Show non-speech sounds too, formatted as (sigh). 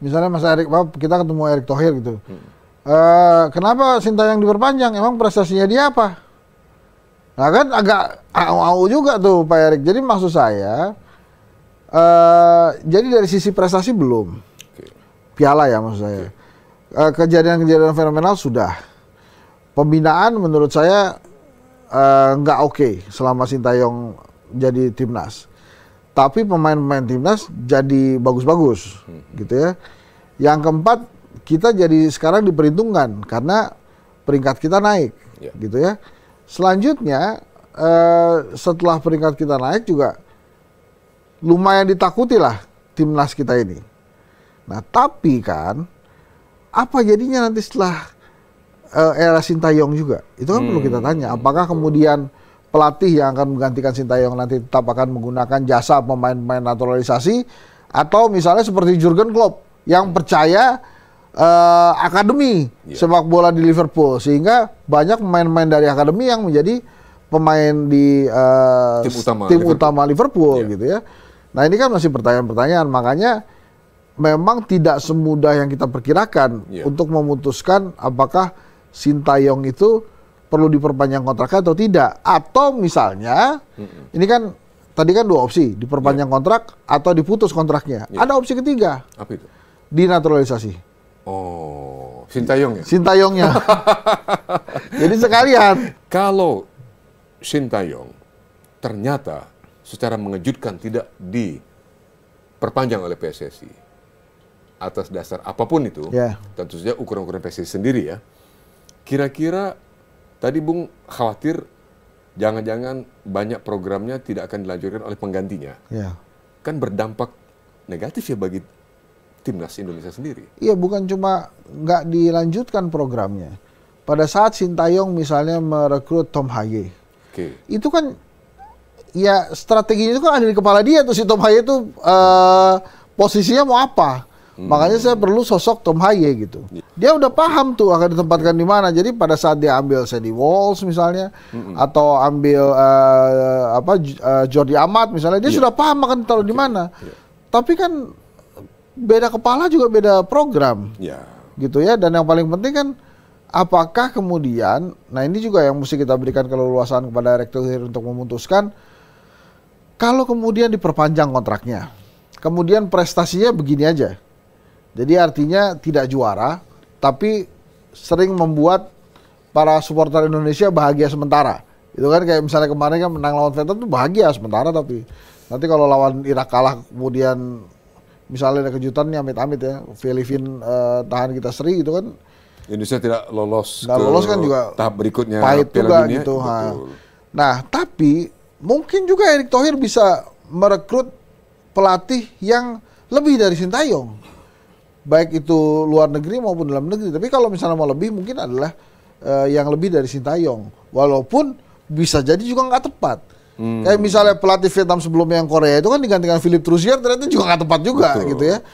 Misalnya Mas Erik, kita ketemu Erick Thohir gitu. Hmm. E, kenapa yang diperpanjang? Emang prestasinya dia apa? Nah kan agak au-au juga tuh Pak Erik. Jadi maksud saya, e, jadi dari sisi prestasi belum. Okay. Piala ya maksud saya. Okay. Eh, kejadian-kejadian fenomenal sudah. Pembinaan menurut saya nggak e, oke okay selama yang jadi timnas tapi pemain-pemain timnas jadi bagus-bagus hmm. gitu ya. Yang keempat kita jadi sekarang diperhitungkan karena peringkat kita naik yeah. gitu ya. Selanjutnya eh, setelah peringkat kita naik juga lumayan ditakuti lah timnas kita ini. Nah tapi kan apa jadinya nanti setelah eh, era Sintayong juga itu kan hmm. perlu kita tanya. Apakah kemudian pelatih yang akan menggantikan Sintayong nanti tetap akan menggunakan jasa pemain-pemain naturalisasi atau misalnya seperti Jurgen Klopp yang percaya uh, akademi yeah. sepak bola di Liverpool sehingga banyak pemain-pemain dari akademi yang menjadi pemain di uh, tim utama tim Liverpool, utama Liverpool yeah. gitu ya. Nah, ini kan masih pertanyaan-pertanyaan makanya memang tidak semudah yang kita perkirakan yeah. untuk memutuskan apakah Sintayong itu perlu diperpanjang kontraknya atau tidak. Atau misalnya hmm. ini kan tadi kan dua opsi, diperpanjang yeah. kontrak atau diputus kontraknya. Yeah. Ada opsi ketiga. Apa itu? Dinaturalisasi. Oh, Sintayong ya? Sintayongnya. (laughs) Jadi sekalian. Kalau Sintayong ternyata secara mengejutkan tidak diperpanjang oleh PSSI atas dasar apapun itu, yeah. tentu saja ukuran-ukuran PSSI sendiri ya. Kira-kira Tadi Bung khawatir jangan-jangan banyak programnya tidak akan dilanjutkan oleh penggantinya. Ya. Kan berdampak negatif ya bagi timnas Indonesia sendiri. Iya, bukan cuma nggak dilanjutkan programnya. Pada saat Sintayong misalnya merekrut Tom Haye, okay. itu kan ya strateginya itu kan ada di kepala dia tuh si Tom Haye tuh uh, posisinya mau apa? Hmm. Makanya saya perlu sosok Tom Haye gitu. Dia udah paham tuh akan ditempatkan di mana. Jadi pada saat dia ambil Sandy Walls misalnya hmm. atau ambil uh, apa uh, Jordi Amat misalnya, dia yeah. sudah paham akan ditaruh okay. di mana. Yeah. Tapi kan beda kepala juga beda program. Yeah. Gitu ya dan yang paling penting kan apakah kemudian nah ini juga yang mesti kita berikan keleluasaan kepada rektor untuk memutuskan kalau kemudian diperpanjang kontraknya. Kemudian prestasinya begini aja jadi artinya tidak juara, tapi sering membuat para supporter Indonesia bahagia sementara. Itu kan kayak misalnya kemarin kan menang lawan Vietnam tuh bahagia sementara tapi nanti kalau lawan Irak kalah kemudian misalnya ada kejutan nih amit-amit ya Filipin uh, tahan kita seri itu kan Indonesia tidak lolos tidak lolos kan juga tahap berikutnya pahit juga dunia, gitu ha. nah tapi mungkin juga Erick Thohir bisa merekrut pelatih yang lebih dari Sintayong baik itu luar negeri maupun dalam negeri. Tapi kalau misalnya mau lebih mungkin adalah uh, yang lebih dari Sintayong. Walaupun bisa jadi juga nggak tepat. Hmm. Kayak misalnya pelatih Vietnam sebelumnya yang Korea itu kan digantikan Philip Trussier ternyata juga nggak tepat juga Betul. gitu ya.